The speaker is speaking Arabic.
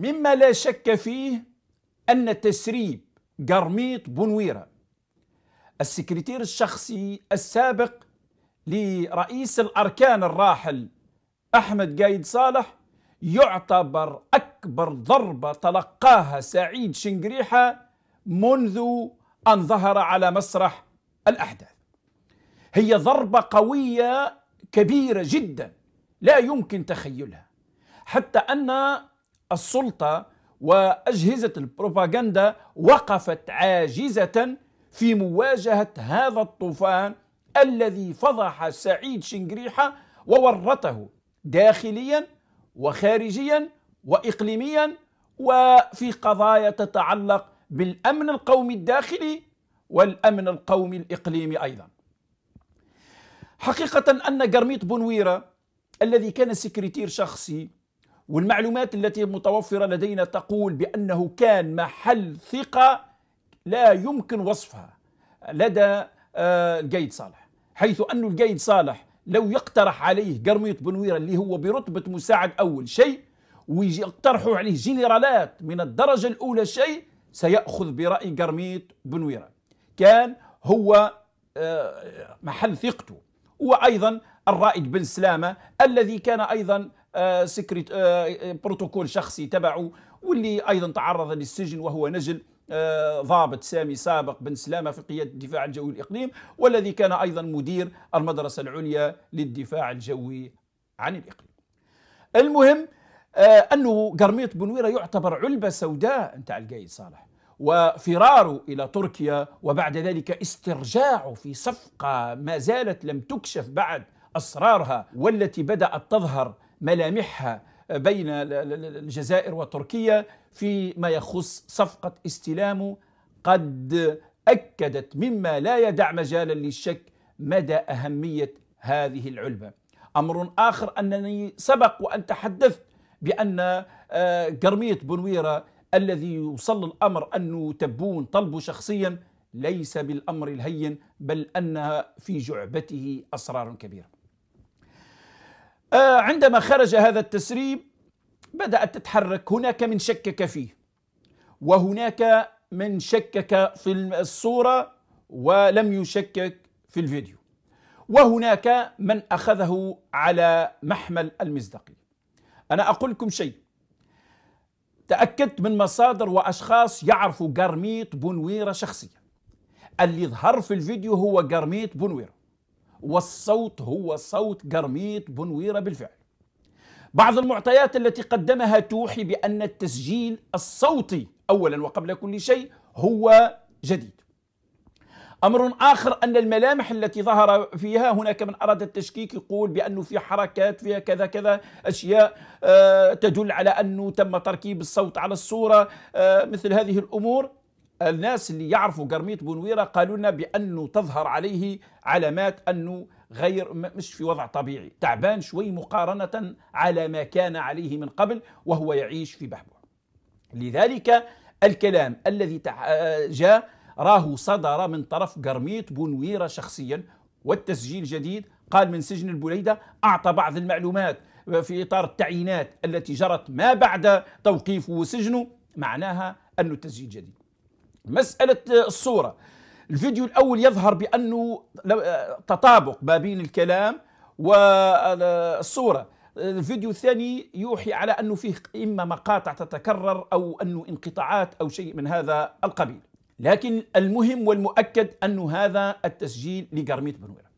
مما لا شك فيه أن تسريب قرميط بنويرة السكرتير الشخصي السابق لرئيس الأركان الراحل أحمد قايد صالح يعتبر أكبر ضربة تلقاها سعيد شنقريحة منذ أن ظهر على مسرح الأحداث هي ضربة قوية كبيرة جدا لا يمكن تخيلها حتى أن السلطه واجهزه البروباغندا وقفت عاجزه في مواجهه هذا الطوفان الذي فضح سعيد شنقريحه وورطه داخليا وخارجيا واقليميا وفي قضايا تتعلق بالامن القومي الداخلي والامن القومي الاقليمي ايضا. حقيقه ان قرميط بنويره الذي كان سكرتير شخصي والمعلومات التي متوفرة لدينا تقول بأنه كان محل ثقة لا يمكن وصفها لدى آه، القيد صالح حيث أن القيد صالح لو يقترح عليه قرميط بن ويرا اللي هو برتبة مساعد أول شيء ويقترحوا عليه جنرالات من الدرجة الأولى شيء سيأخذ برأي قرميط بن ويرا كان هو آه، محل ثقته وأيضا الرائد بن سلامة الذي كان أيضا آه، سكرت آه، آه، بروتوكول شخصي تبعه واللي ايضا تعرض للسجن وهو نجل ضابط سامي سابق بن سلامة في قيادة الدفاع الجوي الإقليم والذي كان أيضا مدير المدرسة العليا للدفاع الجوي عن الإقليم المهم أنه قرميط بنويرة يعتبر علبة سوداء نتاع القايد صالح وفراره إلى تركيا وبعد ذلك استرجاعه في صفقة ما زالت لم تكشف بعد أسرارها والتي بدأت تظهر ملامحها بين الجزائر وتركيا فيما يخص صفقة استلامه قد أكدت مما لا يدع مجالا للشك مدى أهمية هذه العلبة أمر آخر أنني سبق وأن تحدثت بأن آه، قرمية بنويرة الذي يوصل الأمر أنه تبون طلبه شخصيا ليس بالأمر الهين بل أنها في جعبته أسرار كبيرة آه، عندما خرج هذا التسريب بدأت تتحرك هناك من شكك فيه وهناك من شكك في الصورة ولم يشكك في الفيديو وهناك من أخذه على محمل المصداقية أنا أقول لكم شيء تأكدت من مصادر وأشخاص يعرفوا قرميط بنويرة شخصيا اللي ظهر في الفيديو هو قرميط بنويرة والصوت هو صوت قرميط بنويرة بالفعل بعض المعطيات التي قدمها توحي بأن التسجيل الصوتي أولا وقبل كل شيء هو جديد أمر آخر أن الملامح التي ظهر فيها هناك من أراد التشكيك يقول بأنه في حركات فيها كذا كذا أشياء آه، تدل على أنه تم تركيب الصوت على الصورة آه، مثل هذه الأمور الناس اللي يعرفوا قرميط بنويرة قالوا لنا بأنه تظهر عليه علامات أنه غير مش في وضع طبيعي تعبان شوي مقارنة على ما كان عليه من قبل وهو يعيش في بحبوع لذلك الكلام الذي آه، جاء راه صدر من طرف قرميط بنويرة شخصيا والتسجيل جديد قال من سجن البليدة أعطى بعض المعلومات في إطار التعيينات التي جرت ما بعد توقيفه وسجنه معناها أنه التسجيل جديد مسألة آه، الصورة الفيديو الأول يظهر بأنه آه، تطابق ما بين الكلام والصورة آه، الفيديو الثاني يوحي على أنه فيه إما مقاطع تتكرر أو أنه انقطاعات أو شيء من هذا القبيل لكن المهم والمؤكد أنه هذا التسجيل لقرميت بنويرة